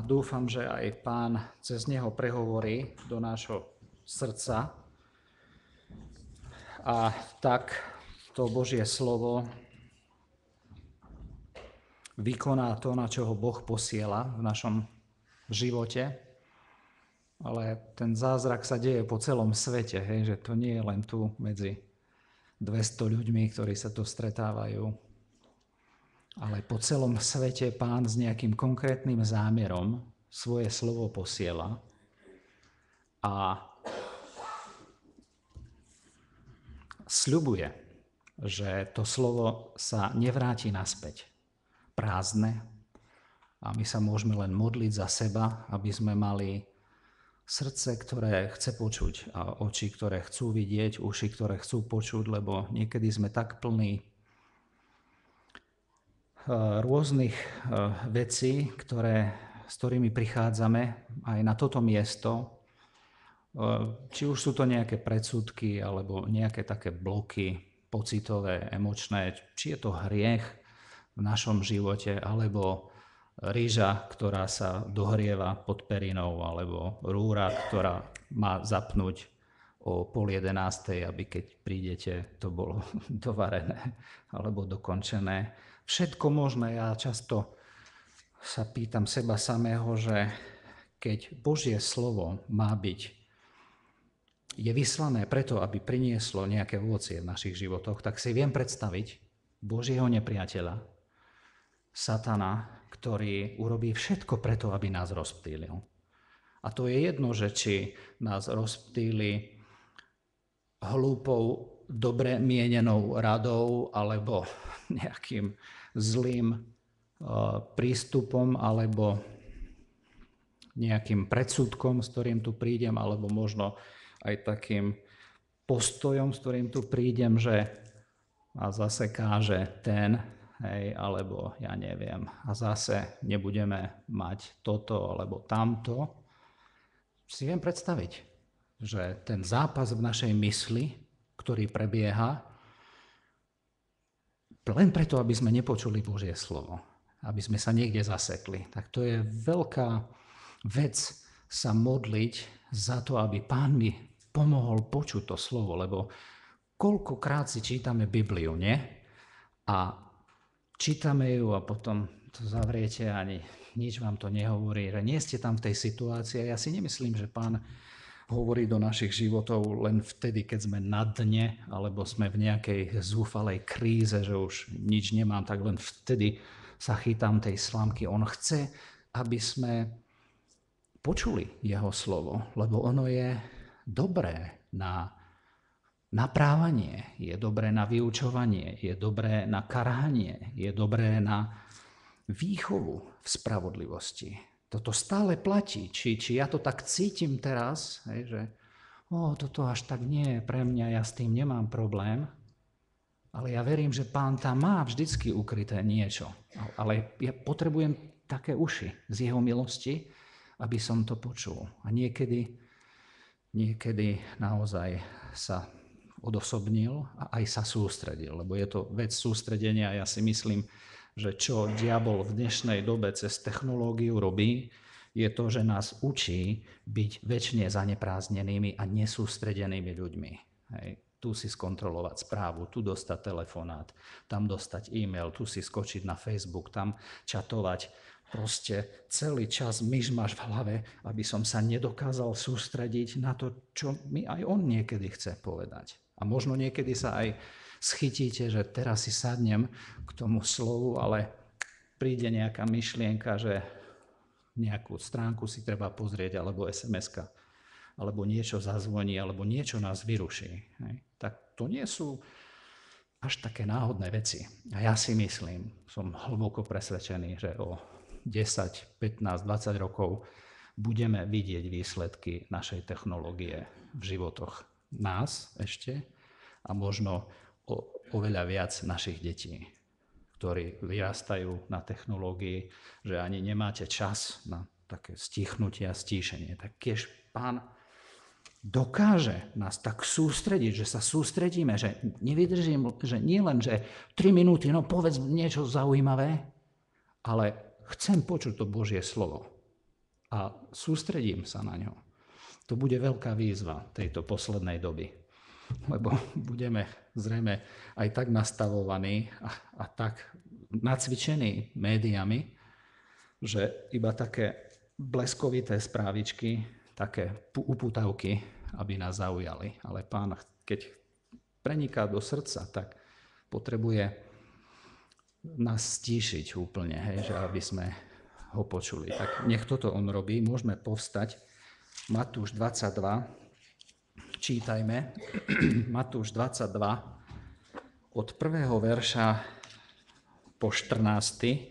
a dúfam, že aj pán cez neho prehovorí do nášho srdca a tak to Božie slovo vykoná to, na čo ho Boh posiela v našom živote, ale ten zázrak sa deje po celom svete, hej, že to nie je len tu medzi 200 ľuďmi, ktorí sa tu stretávajú ale po celom svete pán s nejakým konkrétnym zámerom svoje slovo posiela a sľubuje, že to slovo sa nevráti naspäť prázdne a my sa môžeme len modliť za seba, aby sme mali srdce, ktoré chce počuť a oči, ktoré chcú vidieť, uši, ktoré chcú počuť, lebo niekedy sme tak plní Eh, rôznych eh, vecí, ktoré, s ktorými prichádzame aj na toto miesto. Eh, či už sú to nejaké predsudky alebo nejaké také bloky pocitové, emočné, či je to hriech v našom živote alebo rýža, ktorá sa dohrieva pod perinou alebo rúra, ktorá má zapnúť o pol jedenástej, aby keď prídete, to bolo dovarené alebo dokončené. Všetko možné. Ja často sa pýtam seba samého, že keď Božie slovo má byť, je vyslané preto, aby prinieslo nejaké ovocie v našich životoch, tak si viem predstaviť Božieho nepriateľa, satana, ktorý urobí všetko preto, aby nás rozptýlil. A to je jedno, že či nás rozptýli hlúpou, dobre mienenou radou alebo nejakým zlým eh, prístupom alebo nejakým predsudkom, s ktorým tu prídem, alebo možno aj takým postojom, s ktorým tu prídem, že a zase káže ten, hej, alebo ja neviem, a zase nebudeme mať toto alebo tamto, si viem predstaviť že ten zápas v našej mysli, ktorý prebieha, len preto, aby sme nepočuli Božie slovo, aby sme sa niekde zasekli. Tak to je veľká vec sa modliť za to, aby pán mi pomohol počuť to slovo, lebo koľkokrát si čítame Bibliu, nie? A čítame ju a potom to zavriete ani nič vám to nehovorí. Nie ste tam v tej situácii ja si nemyslím, že pán hovorí do našich životov len vtedy, keď sme na dne alebo sme v nejakej zúfalej kríze, že už nič nemám, tak len vtedy sa chytám tej slamky. On chce, aby sme počuli jeho slovo, lebo ono je dobré na naprávanie, je dobré na vyučovanie, je dobré na karhanie, je dobré na výchovu v spravodlivosti toto stále platí. Či, či ja to tak cítim teraz, hej, že o, toto až tak nie je pre mňa, ja s tým nemám problém, ale ja verím, že pán tam má vždycky ukryté niečo. Ale ja potrebujem také uši z jeho milosti, aby som to počul. A niekedy, niekedy naozaj sa odosobnil a aj sa sústredil, lebo je to vec sústredenia ja si myslím, že čo diabol v dnešnej dobe cez technológiu robí, je to, že nás učí byť väčšine zaneprázdnenými a nesústredenými ľuďmi. Hej. Tu si skontrolovať správu, tu dostať telefonát, tam dostať e-mail, tu si skočiť na Facebook, tam čatovať. Proste celý čas máš v hlave, aby som sa nedokázal sústrediť na to, čo mi aj on niekedy chce povedať. A možno niekedy sa aj schytíte, že teraz si sadnem k tomu slovu, ale príde nejaká myšlienka, že nejakú stránku si treba pozrieť, alebo sms alebo niečo zazvoní, alebo niečo nás vyruší. Hej. Tak to nie sú až také náhodné veci. A ja si myslím, som hlboko presvedčený, že o 10, 15, 20 rokov budeme vidieť výsledky našej technológie v životoch nás ešte a možno o, oveľa viac našich detí, ktorí vyrastajú na technológii, že ani nemáte čas na také stichnutie a stíšenie. Tak keď pán dokáže nás tak sústrediť, že sa sústredíme, že nevydržím, že nie len, že 3 minúty, no povedz niečo zaujímavé, ale chcem počuť to Božie slovo a sústredím sa na ňo. To bude veľká výzva tejto poslednej doby, lebo budeme zrejme aj tak nastavovaní a, a tak nacvičení médiami, že iba také bleskovité správičky, také uputavky, aby nás zaujali. Ale pán, keď preniká do srdca, tak potrebuje nás stíšiť úplne, hej, že aby sme ho počuli. Tak nech toto on robí. Môžeme povstať. Matúš 22, čítajme Matúš 22 od prvého verša po 14.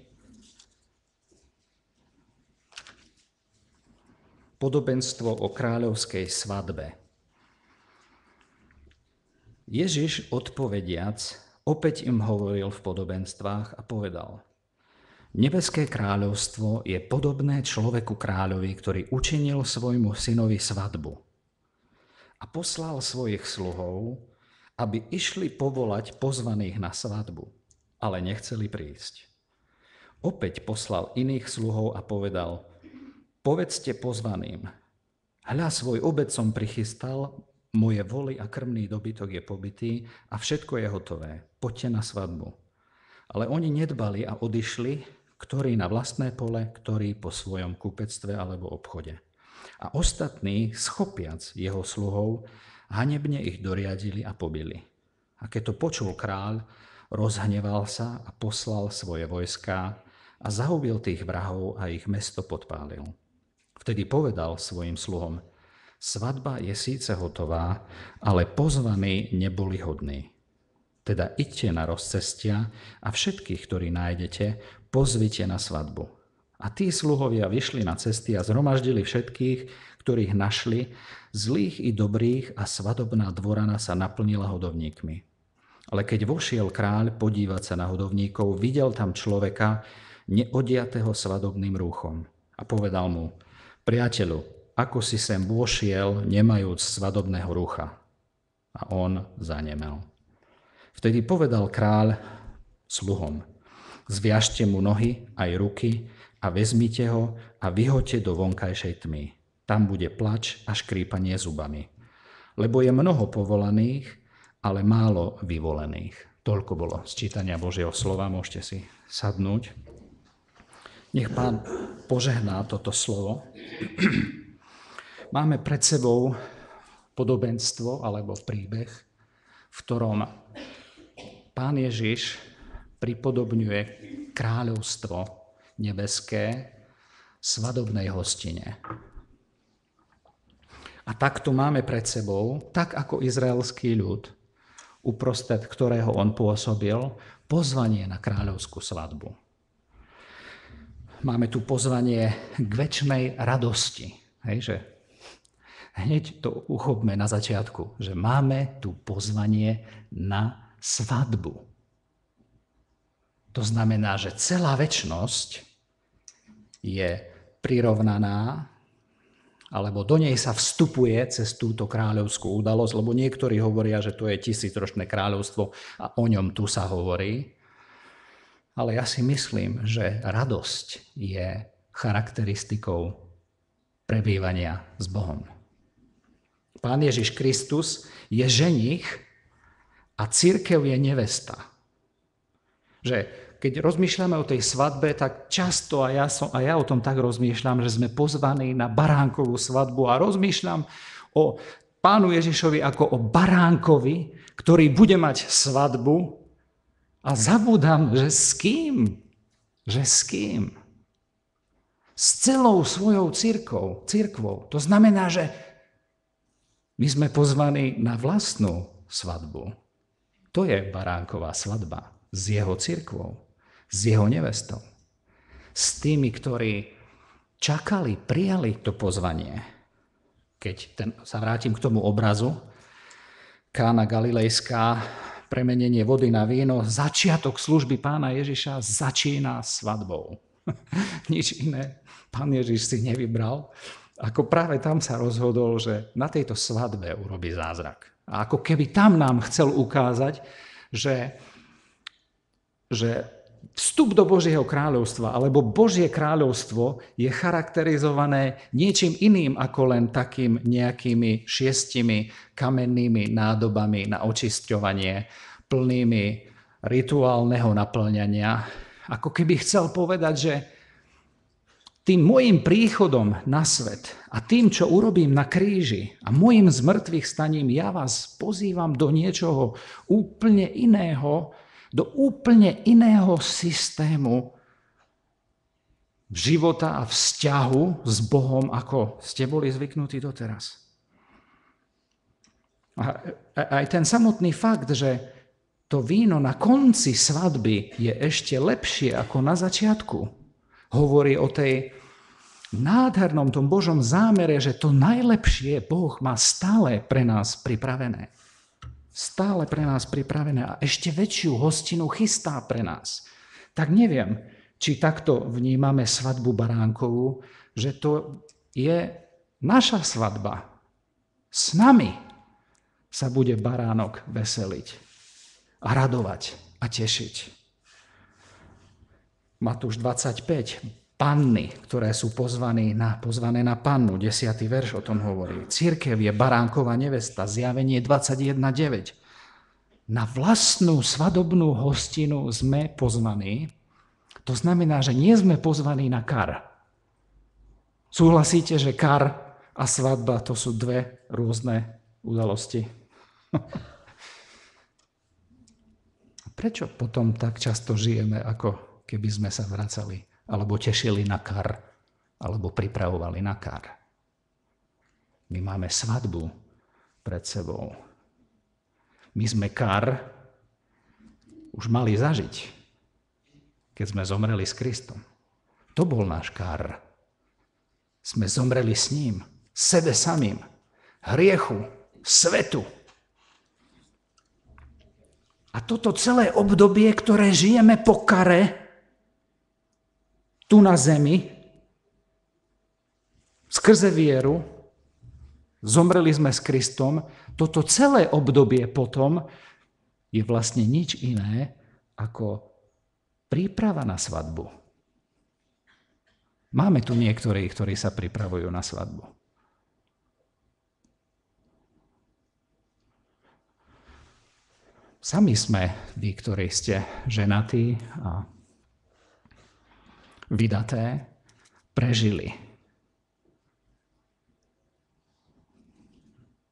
Podobenstvo o kráľovskej svadbe. Ježiš odpovediac opäť im hovoril v podobenstvách a povedal – Nebeské kráľovstvo je podobné človeku kráľovi, ktorý učinil svojmu synovi svadbu a poslal svojich sluhov, aby išli povolať pozvaných na svadbu, ale nechceli prísť. Opäť poslal iných sluhov a povedal, povedzte pozvaným, hľa svoj obec som prichystal, moje voli a krmný dobytok je pobytý a všetko je hotové, poďte na svadbu. Ale oni nedbali a odišli, ktorí na vlastné pole, ktorí po svojom kúpectve alebo obchode a ostatní, schopiac jeho sluhov, hanebne ich doriadili a pobili. A keď to počul kráľ, rozhneval sa a poslal svoje vojská a zahubil tých vrahov a ich mesto podpálil. Vtedy povedal svojim sluhom, svadba je síce hotová, ale pozvaní neboli hodní. Teda idte na rozcestia a všetkých, ktorí nájdete, pozvite na svadbu a tí sluhovia vyšli na cesty a zhromaždili všetkých, ktorých našli, zlých i dobrých a svadobná dvorana sa naplnila hodovníkmi. Ale keď vošiel kráľ podívať sa na hodovníkov, videl tam človeka neodiatého svadobným rúchom a povedal mu, priateľu, ako si sem vošiel, nemajúc svadobného rucha. A on zanemel. Vtedy povedal kráľ sluhom, zviažte mu nohy aj ruky, a vezmite ho a vyhoďte do vonkajšej tmy. Tam bude plač a škrípanie zubami. Lebo je mnoho povolaných, ale málo vyvolených. Toľko bolo z čítania Božieho slova, môžete si sadnúť. Nech pán požehná toto slovo. Máme pred sebou podobenstvo alebo príbeh, v ktorom pán Ježiš pripodobňuje kráľovstvo nebeské svadobnej hostine. A tak tu máme pred sebou, tak ako izraelský ľud, uprostred ktorého on pôsobil, pozvanie na kráľovskú svadbu. Máme tu pozvanie k väčšnej radosti. Hej, že hneď to uchopme na začiatku, že máme tu pozvanie na svadbu. To znamená, že celá väčnosť je prirovnaná, alebo do nej sa vstupuje cez túto kráľovskú udalosť, lebo niektorí hovoria, že to je tisícročné kráľovstvo a o ňom tu sa hovorí. Ale ja si myslím, že radosť je charakteristikou prebývania s Bohom. Pán Ježiš Kristus je ženich a církev je nevesta. Že keď rozmýšľame o tej svadbe, tak často a ja, som, a ja o tom tak rozmýšľam, že sme pozvaní na baránkovú svadbu a rozmýšľam o pánu Ježišovi ako o baránkovi, ktorý bude mať svadbu a zabudám, že s kým? Že s kým? S celou svojou církou, církvou. To znamená, že my sme pozvaní na vlastnú svadbu. To je baránková svadba s jeho církvou s jeho nevestou, s tými, ktorí čakali, prijali to pozvanie. Keď ten, sa vrátim k tomu obrazu, Kána Galilejská, premenenie vody na víno, začiatok služby pána Ježiša začína svadbou. Nič iné pán Ježiš si nevybral, ako práve tam sa rozhodol, že na tejto svadbe urobí zázrak. A ako keby tam nám chcel ukázať, že, že vstup do Božieho kráľovstva alebo Božie kráľovstvo je charakterizované niečím iným ako len takým nejakými šiestimi kamennými nádobami na očisťovanie, plnými rituálneho naplňania. Ako keby chcel povedať, že tým môjim príchodom na svet a tým, čo urobím na kríži a môjim zmrtvých staním, ja vás pozývam do niečoho úplne iného, do úplne iného systému života a vzťahu s Bohom, ako ste boli zvyknutí doteraz. A aj ten samotný fakt, že to víno na konci svadby je ešte lepšie ako na začiatku, hovorí o tej nádhernom tom Božom zámere, že to najlepšie Boh má stále pre nás pripravené stále pre nás pripravené a ešte väčšiu hostinu chystá pre nás. Tak neviem, či takto vnímame svadbu baránkovú, že to je naša svadba. S nami sa bude baránok veseliť a radovať a tešiť. Matúš 25 panny, ktoré sú pozvané na, pozvané na pannu. 10. verš o tom hovorí. Církev je baránková nevesta, zjavenie 21.9. Na vlastnú svadobnú hostinu sme pozvaní. To znamená, že nie sme pozvaní na kar. Súhlasíte, že kar a svadba to sú dve rôzne udalosti? Prečo potom tak často žijeme, ako keby sme sa vracali alebo tešili na kar, alebo pripravovali na kar. My máme svadbu pred sebou. My sme kar už mali zažiť, keď sme zomreli s Kristom. To bol náš kar. Sme zomreli s ním, sebe samým, hriechu, svetu. A toto celé obdobie, ktoré žijeme po kare, tu na zemi, skrze vieru, zomreli sme s Kristom, toto celé obdobie potom je vlastne nič iné ako príprava na svadbu. Máme tu niektorí, ktorí sa pripravujú na svadbu. Sami sme, vy, ktorí ste ženatí a vydaté, prežili.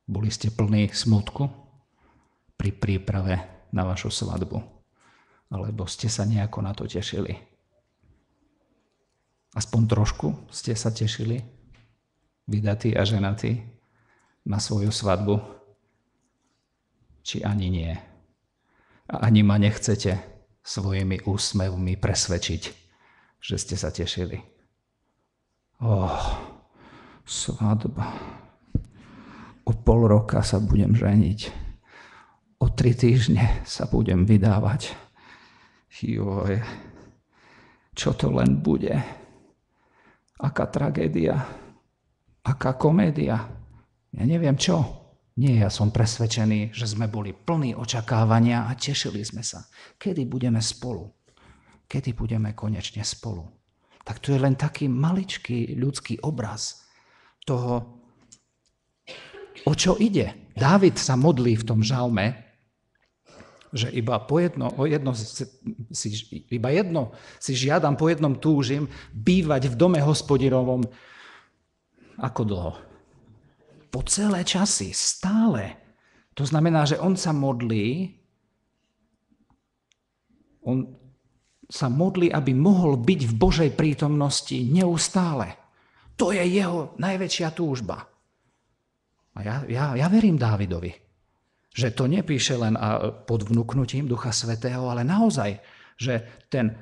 Boli ste plní smutku pri príprave na vašu svadbu? Alebo ste sa nejako na to tešili? Aspoň trošku ste sa tešili, vydatí a ženatí, na svoju svadbu? Či ani nie? A ani ma nechcete svojimi úsmevmi presvedčiť, že ste sa tešili. Oh, svadba. O pol roka sa budem ženiť. O tri týždne sa budem vydávať. Joj, čo to len bude? Aká tragédia? Aká komédia? Ja neviem čo. Nie, ja som presvedčený, že sme boli plní očakávania a tešili sme sa, kedy budeme spolu kedy budeme konečne spolu. Tak to je len taký maličký ľudský obraz toho, o čo ide. Dávid sa modlí v tom žalme, že iba, po jedno, o jedno si, iba jedno si žiadam, po jednom túžim bývať v dome hospodinovom ako dlho? Po celé časy, stále. To znamená, že on sa modlí, on sa modlí, aby mohol byť v Božej prítomnosti neustále. To je jeho najväčšia túžba. A ja, ja, ja verím Dávidovi, že to nepíše len pod vnúknutím Ducha Svetého, ale naozaj, že ten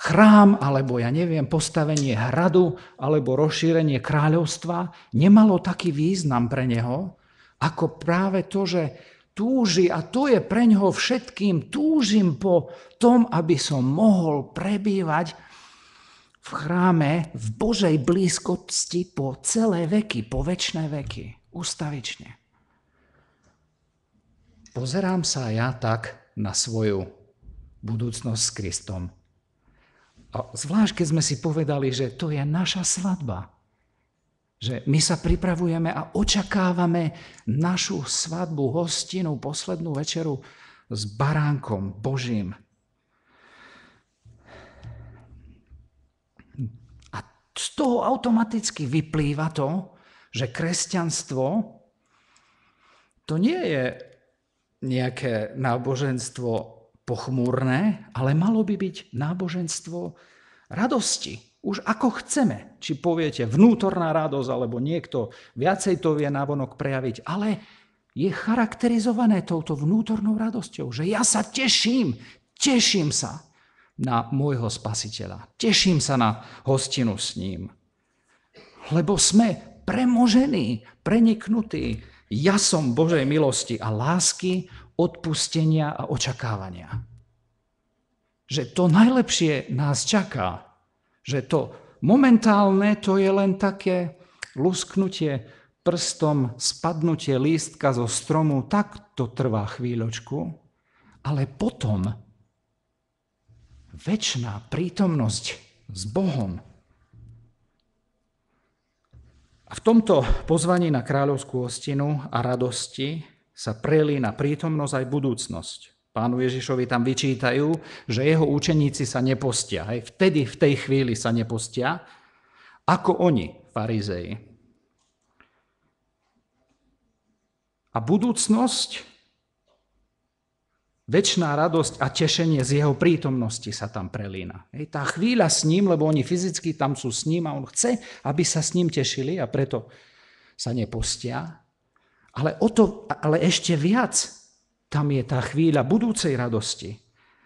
chrám, alebo ja neviem, postavenie hradu, alebo rozšírenie kráľovstva nemalo taký význam pre neho, ako práve to, že túži a to je pre ňoho všetkým. Túžim po tom, aby som mohol prebývať v chráme v Božej blízkosti po celé veky, po väčšie veky, ustavične. Pozerám sa ja tak na svoju budúcnosť s Kristom. A zvlášť, keď sme si povedali, že to je naša svadba že my sa pripravujeme a očakávame našu svadbu, hostinu, poslednú večeru s baránkom Božím. A z toho automaticky vyplýva to, že kresťanstvo to nie je nejaké náboženstvo pochmúrne, ale malo by byť náboženstvo radosti, už ako chceme, či poviete vnútorná radosť, alebo niekto viacej to vie navonok prejaviť, ale je charakterizované touto vnútornou radosťou, že ja sa teším, teším sa na môjho spasiteľa, teším sa na hostinu s ním, lebo sme premožení, preniknutí jasom Božej milosti a lásky, odpustenia a očakávania. Že to najlepšie nás čaká že to momentálne to je len také lusknutie prstom, spadnutie lístka zo stromu, tak to trvá chvíľočku, ale potom väčšiná prítomnosť s Bohom. A v tomto pozvaní na kráľovskú ostinu a radosti sa na prítomnosť aj budúcnosť pánu Ježišovi tam vyčítajú, že jeho učeníci sa nepostia. Hej. Vtedy, v tej chvíli sa nepostia, ako oni, farizei. A budúcnosť, väčšiná radosť a tešenie z jeho prítomnosti sa tam prelína. Hej. Tá chvíľa s ním, lebo oni fyzicky tam sú s ním a on chce, aby sa s ním tešili a preto sa nepostia. Ale, o to, ale ešte viac tam je tá chvíľa budúcej radosti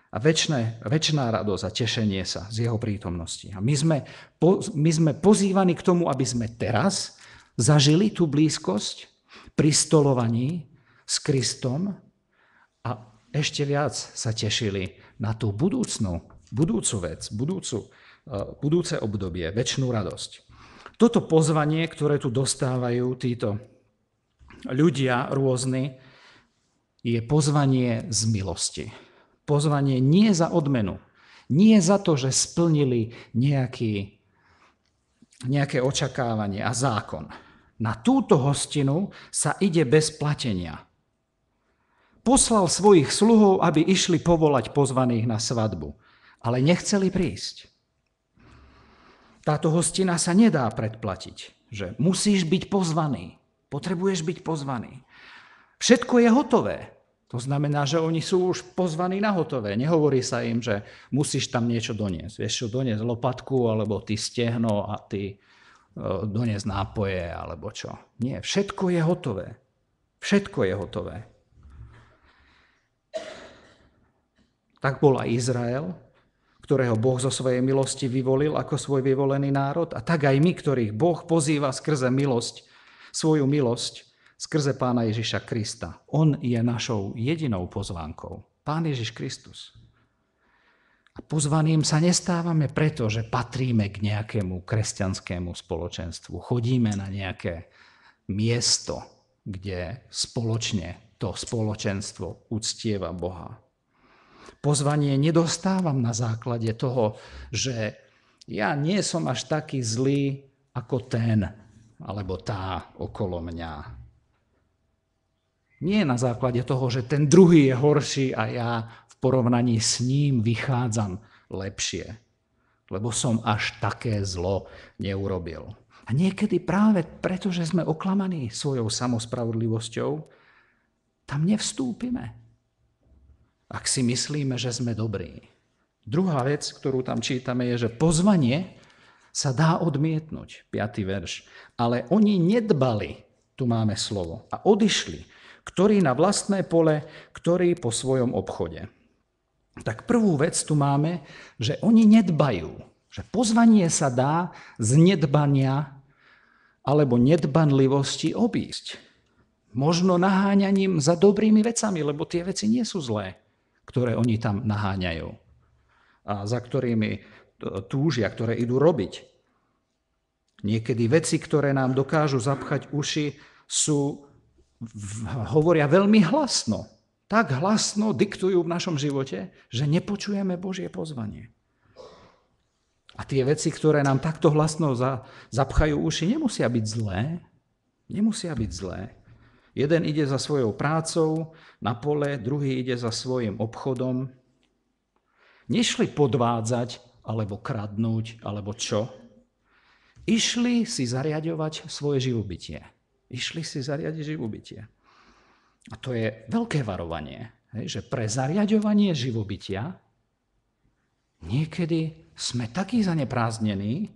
a väčné, väčšiná radosť a tešenie sa z jeho prítomnosti. A my sme, po, my sme pozývaní k tomu, aby sme teraz zažili tú blízkosť pri stolovaní s Kristom a ešte viac sa tešili na tú budúcnú, budúcu vec, budúcu, eh, budúce obdobie, väčšinu radosť. Toto pozvanie, ktoré tu dostávajú títo ľudia rôzni, je pozvanie z milosti. Pozvanie nie za odmenu, nie za to, že splnili nejaký, nejaké očakávanie a zákon. Na túto hostinu sa ide bez platenia. Poslal svojich sluhov, aby išli povolať pozvaných na svadbu, ale nechceli prísť. Táto hostina sa nedá predplatiť, že musíš byť pozvaný, potrebuješ byť pozvaný. Všetko je hotové. To znamená, že oni sú už pozvaní na hotové. Nehovorí sa im, že musíš tam niečo doniesť. Vieš čo, doniesť lopatku, alebo ty stehno a ty e, doniesť nápoje, alebo čo. Nie, všetko je hotové. Všetko je hotové. Tak bol aj Izrael, ktorého Boh zo svojej milosti vyvolil ako svoj vyvolený národ a tak aj my, ktorých Boh pozýva skrze milosť, svoju milosť skrze Pána Ježiša Krista. On je našou jedinou pozvánkou. Pán Ježiš Kristus. A pozvaným sa nestávame preto, že patríme k nejakému kresťanskému spoločenstvu. Chodíme na nejaké miesto, kde spoločne to spoločenstvo uctieva Boha. Pozvanie nedostávam na základe toho, že ja nie som až taký zlý ako ten alebo tá okolo mňa. Nie na základe toho, že ten druhý je horší a ja v porovnaní s ním vychádzam lepšie, lebo som až také zlo neurobil. A niekedy práve preto, že sme oklamaní svojou samospravodlivosťou, tam nevstúpime, ak si myslíme, že sme dobrí. Druhá vec, ktorú tam čítame, je, že pozvanie sa dá odmietnúť, 5. verš. Ale oni nedbali, tu máme slovo, a odišli ktorý na vlastné pole, ktorý po svojom obchode. Tak prvú vec tu máme, že oni nedbajú. Že pozvanie sa dá z nedbania alebo nedbanlivosti obísť. Možno naháňaním za dobrými vecami, lebo tie veci nie sú zlé, ktoré oni tam naháňajú a za ktorými e, túžia, ktoré idú robiť. Niekedy veci, ktoré nám dokážu zapchať uši, sú hovoria veľmi hlasno. Tak hlasno diktujú v našom živote, že nepočujeme Božie pozvanie. A tie veci, ktoré nám takto hlasno za, zapchajú uši, nemusia byť zlé. Nemusia byť zlé. Jeden ide za svojou prácou na pole, druhý ide za svojim obchodom. Nešli podvádzať, alebo kradnúť, alebo čo. Išli si zariadovať svoje živobytie išli si zariadiť živobytie. A to je veľké varovanie, že pre zariadovanie živobytia niekedy sme takí zanepráznení,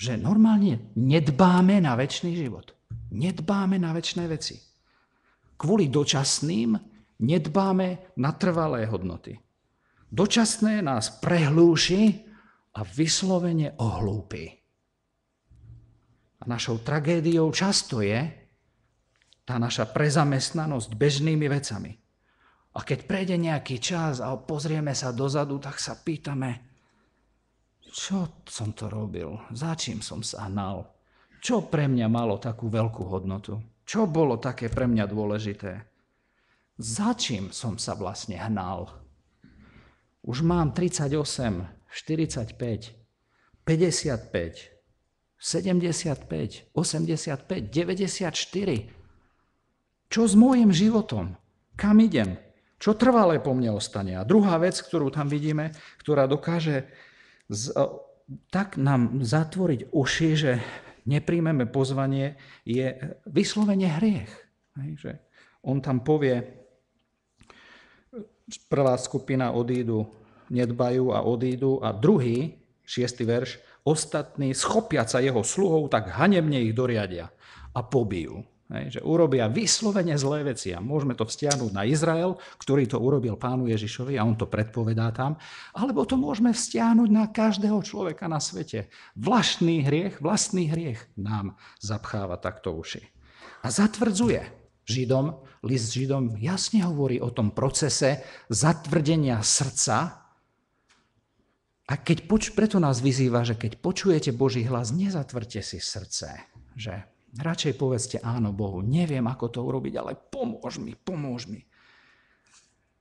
že normálne nedbáme na väčší život. Nedbáme na väčšie veci. Kvôli dočasným nedbáme na trvalé hodnoty. Dočasné nás prehlúši a vyslovene ohlúpi. A našou tragédiou často je tá naša prezamestnanosť bežnými vecami. A keď prejde nejaký čas a pozrieme sa dozadu, tak sa pýtame, čo som to robil, za čím som sa hnal, čo pre mňa malo takú veľkú hodnotu, čo bolo také pre mňa dôležité, za čím som sa vlastne hnal. Už mám 38, 45, 55, 75, 85, 94. Čo s môjim životom? Kam idem? Čo trvalé po mne ostane? A druhá vec, ktorú tam vidíme, ktorá dokáže z, e, tak nám zatvoriť uši, že nepríjmeme pozvanie, je vyslovene hriech. Hej, že on tam povie, prvá skupina odídu, nedbajú a odídu a druhý, šiestý verš, ostatní, schopia sa jeho sluhov, tak hanebne ich doriadia a pobijú. Hej, že urobia vyslovene zlé veci a môžeme to vzťahnuť na Izrael, ktorý to urobil pánu Ježišovi a on to predpovedá tam, alebo to môžeme vzťahnuť na každého človeka na svete. Vlastný hriech, vlastný hriech nám zapcháva takto uši. A zatvrdzuje Židom, list Židom jasne hovorí o tom procese zatvrdenia srdca a keď poč- preto nás vyzýva, že keď počujete Boží hlas, nezatvrte si srdce, že radšej povedzte áno Bohu, neviem ako to urobiť, ale pomôž mi, pomôž mi.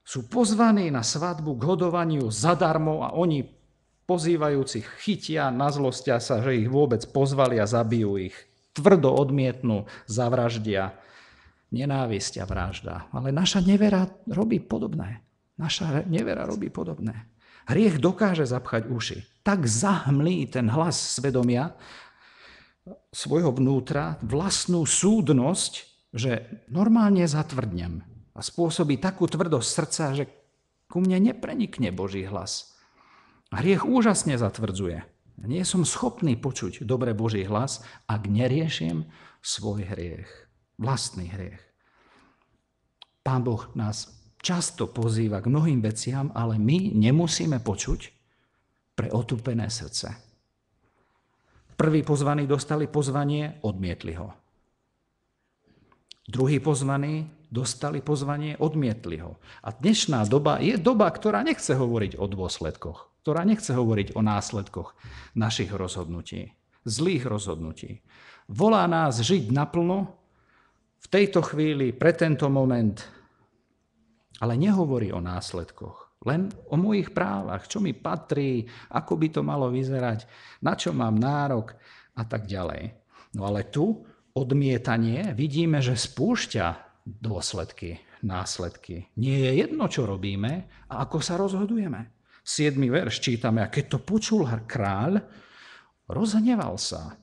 Sú pozvaní na svadbu k hodovaniu zadarmo a oni pozývajúcich chytia, nazlostia sa, že ich vôbec pozvali a zabijú ich. Tvrdo odmietnú, zavraždia. Nenávisť a vražda. Ale naša nevera robí podobné. Naša nevera robí podobné. Hriech dokáže zapchať uši. Tak zahmlí ten hlas svedomia svojho vnútra, vlastnú súdnosť, že normálne zatvrdnem a spôsobí takú tvrdosť srdca, že ku mne neprenikne Boží hlas. Hriech úžasne zatvrdzuje. Nie som schopný počuť dobre Boží hlas, ak neriešim svoj hriech, vlastný hriech. Pán Boh nás často pozýva k mnohým veciam, ale my nemusíme počuť pre otupené srdce. Prví pozvaní dostali pozvanie, odmietli ho. Druhí pozvaní dostali pozvanie, odmietli ho. A dnešná doba je doba, ktorá nechce hovoriť o dôsledkoch, ktorá nechce hovoriť o následkoch našich rozhodnutí, zlých rozhodnutí. Volá nás žiť naplno v tejto chvíli, pre tento moment, ale nehovorí o následkoch, len o mojich právach, čo mi patrí, ako by to malo vyzerať, na čo mám nárok a tak ďalej. No ale tu odmietanie vidíme, že spúšťa dôsledky, následky. Nie je jedno, čo robíme a ako sa rozhodujeme. Siedmy verš čítame, a keď to počul kráľ, rozhneval sa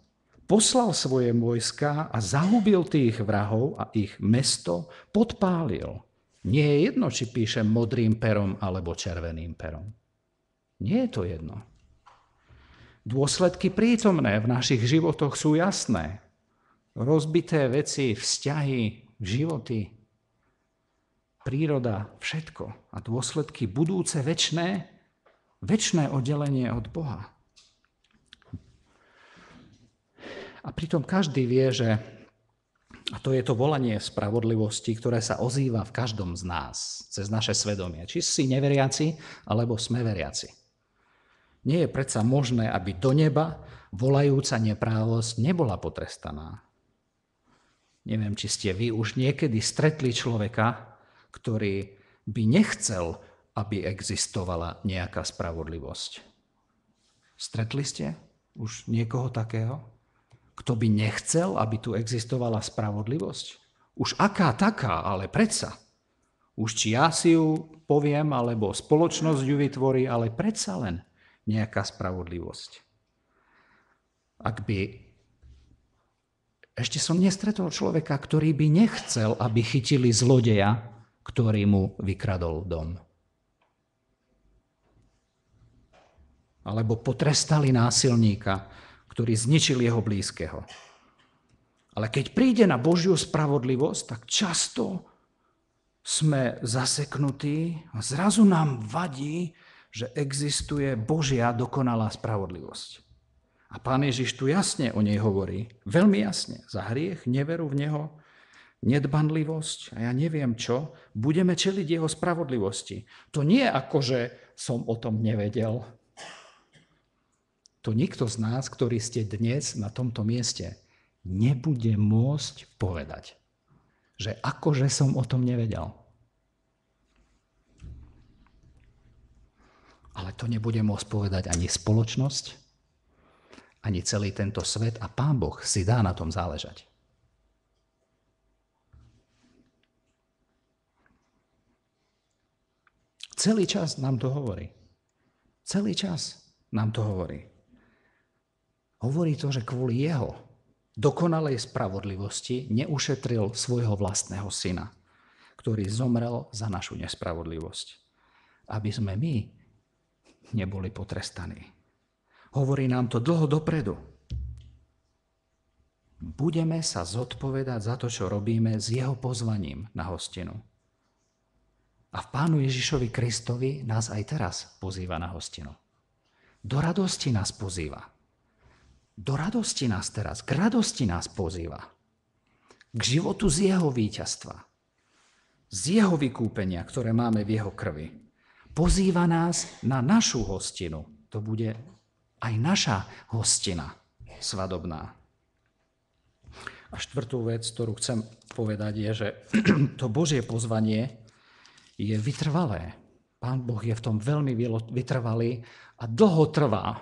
poslal svoje vojska a zahubil tých vrahov a ich mesto podpálil. Nie je jedno, či píšem modrým perom alebo červeným perom. Nie je to jedno. Dôsledky prítomné v našich životoch sú jasné. Rozbité veci, vzťahy, životy, príroda, všetko. A dôsledky budúce, väčné, väčné oddelenie od Boha. A pritom každý vie, že a to je to volanie spravodlivosti, ktoré sa ozýva v každom z nás cez naše svedomie. Či si neveriaci, alebo sme veriaci. Nie je predsa možné, aby do neba volajúca neprávosť nebola potrestaná. Neviem, či ste vy už niekedy stretli človeka, ktorý by nechcel, aby existovala nejaká spravodlivosť. Stretli ste už niekoho takého? Kto by nechcel, aby tu existovala spravodlivosť? Už aká taká, ale predsa. Už či ja si ju poviem, alebo spoločnosť ju vytvorí, ale predsa len nejaká spravodlivosť. Ak by... Ešte som nestretol človeka, ktorý by nechcel, aby chytili zlodeja, ktorý mu vykradol dom. Alebo potrestali násilníka, ktorý zničil jeho blízkeho. Ale keď príde na Božiu spravodlivosť, tak často sme zaseknutí a zrazu nám vadí, že existuje Božia dokonalá spravodlivosť. A pán Ježiš tu jasne o nej hovorí, veľmi jasne, za hriech, neveru v neho, nedbanlivosť a ja neviem čo, budeme čeliť jeho spravodlivosti. To nie ako, že som o tom nevedel, to nikto z nás, ktorý ste dnes na tomto mieste, nebude môcť povedať, že akože som o tom nevedel. Ale to nebude môcť povedať ani spoločnosť, ani celý tento svet a Pán Boh si dá na tom záležať. Celý čas nám to hovorí. Celý čas nám to hovorí. Hovorí to, že kvôli jeho dokonalej spravodlivosti neušetril svojho vlastného syna, ktorý zomrel za našu nespravodlivosť, aby sme my neboli potrestaní. Hovorí nám to dlho dopredu. Budeme sa zodpovedať za to, čo robíme s jeho pozvaním na hostinu. A v Pánu Ježišovi Kristovi nás aj teraz pozýva na hostinu. Do radosti nás pozýva do radosti nás teraz, k radosti nás pozýva. K životu z jeho víťazstva. Z jeho vykúpenia, ktoré máme v jeho krvi. Pozýva nás na našu hostinu. To bude aj naša hostina svadobná. A štvrtú vec, ktorú chcem povedať, je, že to Božie pozvanie je vytrvalé. Pán Boh je v tom veľmi vytrvalý a dlho trvá,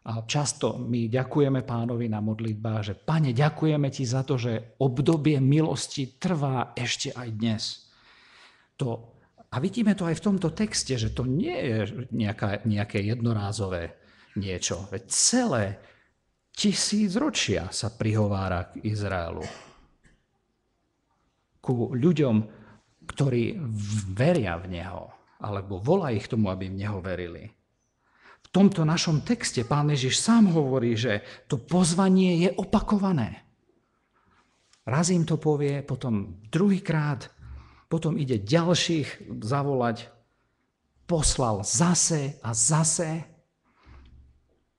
a často my ďakujeme pánovi na modlitbách, že pane, ďakujeme ti za to, že obdobie milosti trvá ešte aj dnes. To, a vidíme to aj v tomto texte, že to nie je nejaká, nejaké jednorázové niečo. Veď celé tisíc ročia sa prihovára k Izraelu. Ku ľuďom, ktorí veria v Neho, alebo volá ich tomu, aby v Neho verili tomto našom texte pán Ježiš sám hovorí, že to pozvanie je opakované. Raz im to povie, potom druhýkrát, potom ide ďalších zavolať, poslal zase a zase,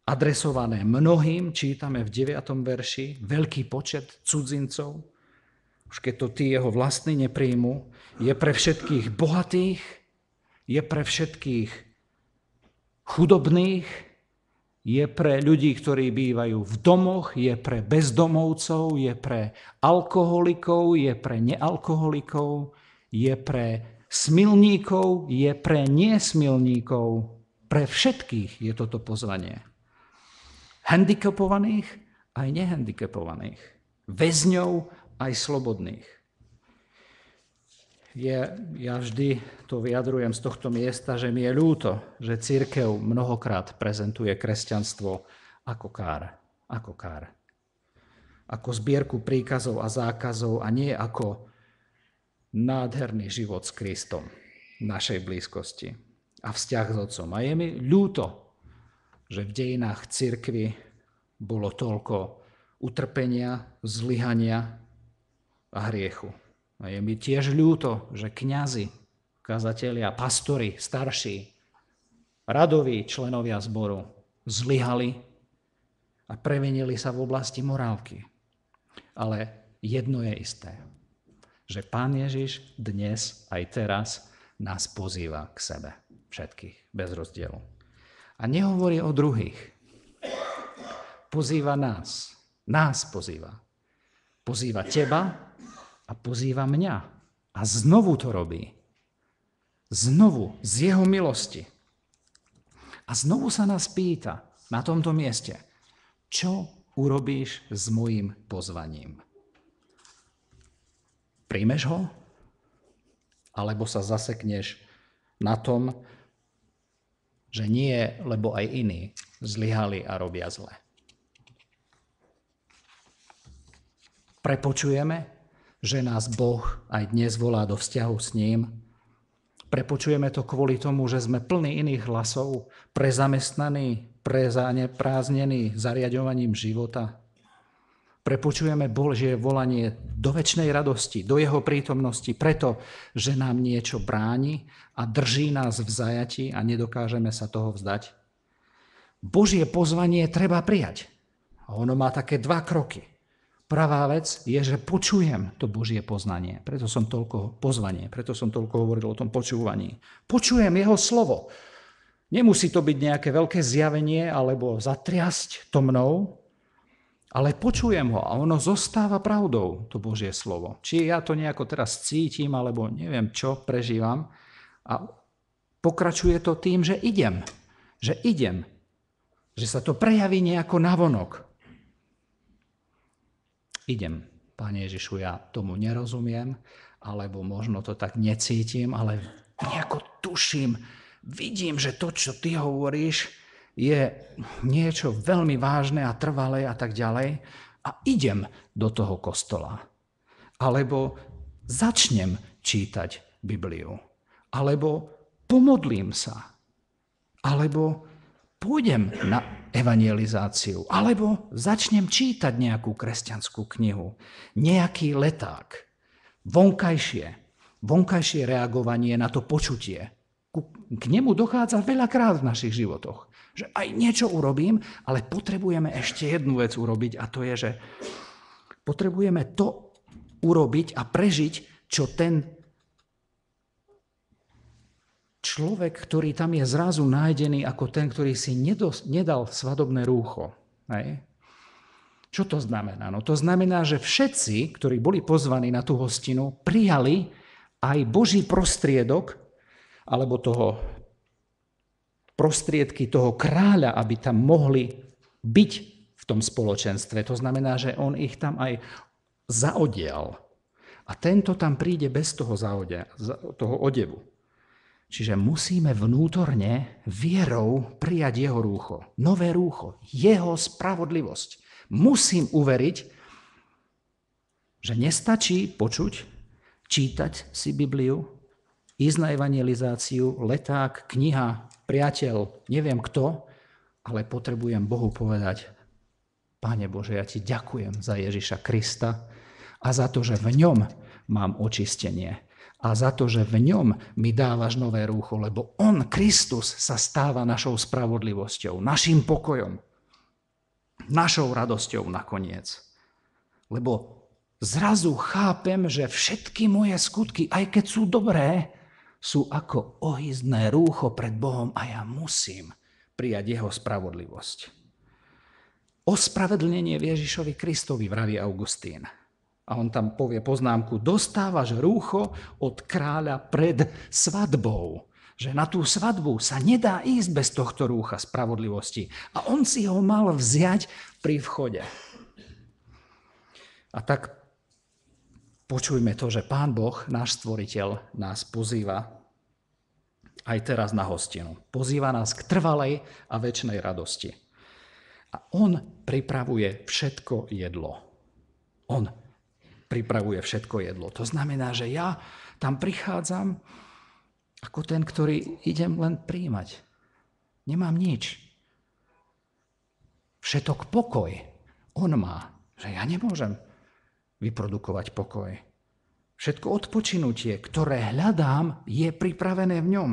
adresované mnohým, čítame v 9. verši, veľký počet cudzincov, už keď to tí jeho vlastní nepríjmu, je pre všetkých bohatých, je pre všetkých chudobných, je pre ľudí, ktorí bývajú v domoch, je pre bezdomovcov, je pre alkoholikov, je pre nealkoholikov, je pre smilníkov, je pre nesmilníkov. Pre všetkých je toto pozvanie. Handikapovaných aj nehandikapovaných. Väzňov aj slobodných je, ja vždy to vyjadrujem z tohto miesta, že mi je ľúto, že církev mnohokrát prezentuje kresťanstvo ako kár, ako kár. Ako zbierku príkazov a zákazov a nie ako nádherný život s Kristom v našej blízkosti a vzťah s Otcom. A je mi ľúto, že v dejinách církvy bolo toľko utrpenia, zlyhania a hriechu. A je mi tiež ľúto, že kňazi, kazatelia, pastori, starší, radoví členovia zboru zlyhali a prevenili sa v oblasti morálky. Ale jedno je isté, že Pán Ježiš dnes aj teraz nás pozýva k sebe, všetkých, bez rozdielu. A nehovorí o druhých. Pozýva nás. Nás pozýva. Pozýva teba, a pozýva mňa. A znovu to robí. Znovu, z jeho milosti. A znovu sa nás pýta na tomto mieste, čo urobíš s mojim pozvaním? Príjmeš ho? Alebo sa zasekneš na tom, že nie, lebo aj iní zlyhali a robia zle. Prepočujeme že nás Boh aj dnes volá do vzťahu s ním. Prepočujeme to kvôli tomu, že sme plní iných hlasov, prezamestnaní, prezanepráznení zariadovaním života. Prepočujeme Božie volanie do väčšnej radosti, do jeho prítomnosti, preto, že nám niečo bráni a drží nás v zajati a nedokážeme sa toho vzdať. Božie pozvanie treba prijať. A ono má také dva kroky. Pravá vec je, že počujem to Božie poznanie. Preto som toľko pozvanie, preto som toľko hovoril o tom počúvaní. Počujem jeho slovo. Nemusí to byť nejaké veľké zjavenie alebo zatriasť to mnou, ale počujem ho a ono zostáva pravdou, to Božie slovo. Či ja to nejako teraz cítim, alebo neviem čo, prežívam. A pokračuje to tým, že idem. Že idem. Že sa to prejaví nejako navonok idem, Pane Ježišu, ja tomu nerozumiem, alebo možno to tak necítim, ale nejako tuším, vidím, že to, čo ty hovoríš, je niečo veľmi vážne a trvalé a tak ďalej a idem do toho kostola. Alebo začnem čítať Bibliu. Alebo pomodlím sa. Alebo pôjdem na evangelizáciu. Alebo začnem čítať nejakú kresťanskú knihu, nejaký leták, vonkajšie, vonkajšie reagovanie na to počutie. K nemu dochádza veľakrát v našich životoch. Že aj niečo urobím, ale potrebujeme ešte jednu vec urobiť a to je, že potrebujeme to urobiť a prežiť, čo ten človek, ktorý tam je zrazu nájdený ako ten, ktorý si nedos, nedal svadobné rúcho. Hej. Čo to znamená? No to znamená, že všetci, ktorí boli pozvaní na tú hostinu, prijali aj Boží prostriedok, alebo toho prostriedky toho kráľa, aby tam mohli byť v tom spoločenstve. To znamená, že on ich tam aj zaodial. A tento tam príde bez toho, zaodia, toho odevu. Čiže musíme vnútorne vierou prijať jeho rúcho, nové rúcho, jeho spravodlivosť. Musím uveriť, že nestačí počuť, čítať si Bibliu, ísť na evangelizáciu, leták, kniha, priateľ, neviem kto, ale potrebujem Bohu povedať, Pane Bože, ja Ti ďakujem za Ježiša Krista a za to, že v ňom mám očistenie a za to, že v ňom mi dávaš nové rúcho, lebo on, Kristus, sa stáva našou spravodlivosťou, našim pokojom, našou radosťou nakoniec. Lebo zrazu chápem, že všetky moje skutky, aj keď sú dobré, sú ako ohyzné rúcho pred Bohom a ja musím prijať jeho spravodlivosť. Ospravedlnenie Ježišovi Kristovi, vraví Augustín a on tam povie poznámku, dostávaš rúcho od kráľa pred svadbou. Že na tú svadbu sa nedá ísť bez tohto rúcha spravodlivosti. A on si ho mal vziať pri vchode. A tak počujme to, že Pán Boh, náš Stvoriteľ, nás pozýva aj teraz na hostinu. Pozýva nás k trvalej a väčšnej radosti. A on pripravuje všetko jedlo. On pripravuje všetko jedlo. To znamená, že ja tam prichádzam ako ten, ktorý idem len príjmať. Nemám nič. Všetok pokoj on má, že ja nemôžem vyprodukovať pokoj. Všetko odpočinutie, ktoré hľadám, je pripravené v ňom.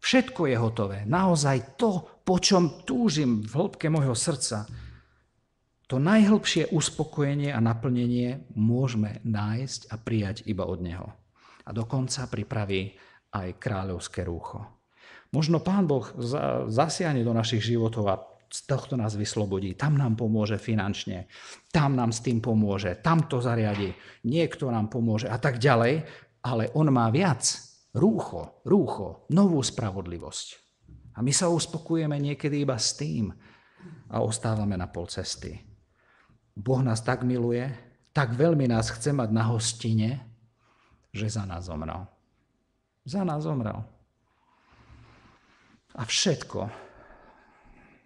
Všetko je hotové. Naozaj to, po čom túžim v hĺbke môjho srdca, to najhlbšie uspokojenie a naplnenie môžeme nájsť a prijať iba od Neho. A dokonca pripraví aj kráľovské rúcho. Možno Pán Boh zasiahne do našich životov a z tohto nás vyslobodí, tam nám pomôže finančne, tam nám s tým pomôže, tam to zariadi, niekto nám pomôže a tak ďalej, ale on má viac. Rúcho, rúcho, novú spravodlivosť. A my sa uspokujeme niekedy iba s tým a ostávame na pol cesty. Boh nás tak miluje, tak veľmi nás chce mať na hostine, že za nás zomrel. Za nás zomrel. A všetko,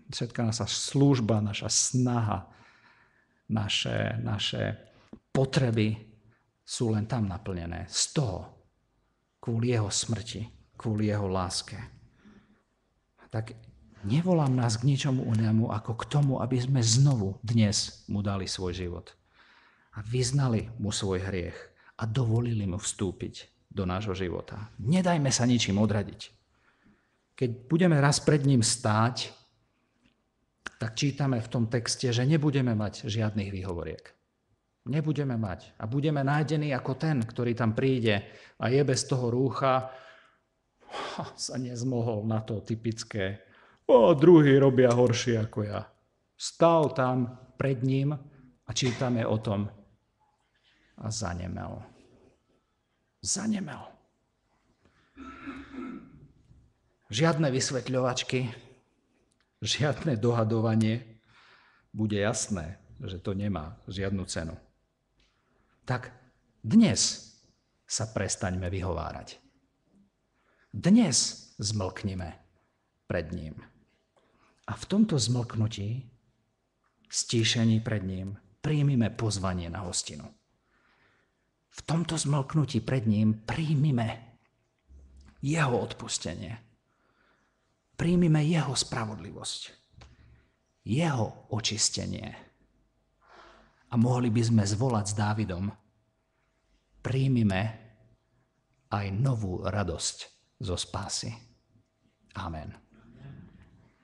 všetká naša služba, naša snaha, naše, naše potreby sú len tam naplnené. Z toho, kvôli jeho smrti, kvôli jeho láske. Tak Nevolám nás k ničomu inému ako k tomu, aby sme znovu dnes mu dali svoj život. A vyznali mu svoj hriech a dovolili mu vstúpiť do nášho života. Nedajme sa ničím odradiť. Keď budeme raz pred ním stáť, tak čítame v tom texte, že nebudeme mať žiadnych výhovoriek. Nebudeme mať. A budeme nájdení ako ten, ktorý tam príde a je bez toho rúcha, sa nezmohol na to typické O, druhý robia horšie ako ja. Stal tam pred ním a čítame o tom. A zanemel. Zanemel. Žiadne vysvetľovačky, žiadne dohadovanie. Bude jasné, že to nemá žiadnu cenu. Tak dnes sa prestaňme vyhovárať. Dnes zmlknime pred ním. A v tomto zmlknutí, stíšení pred ním, príjmime pozvanie na hostinu. V tomto zmlknutí pred ním príjmime jeho odpustenie. Príjmime jeho spravodlivosť. Jeho očistenie. A mohli by sme zvolať s Dávidom, príjmime aj novú radosť zo spásy. Amen.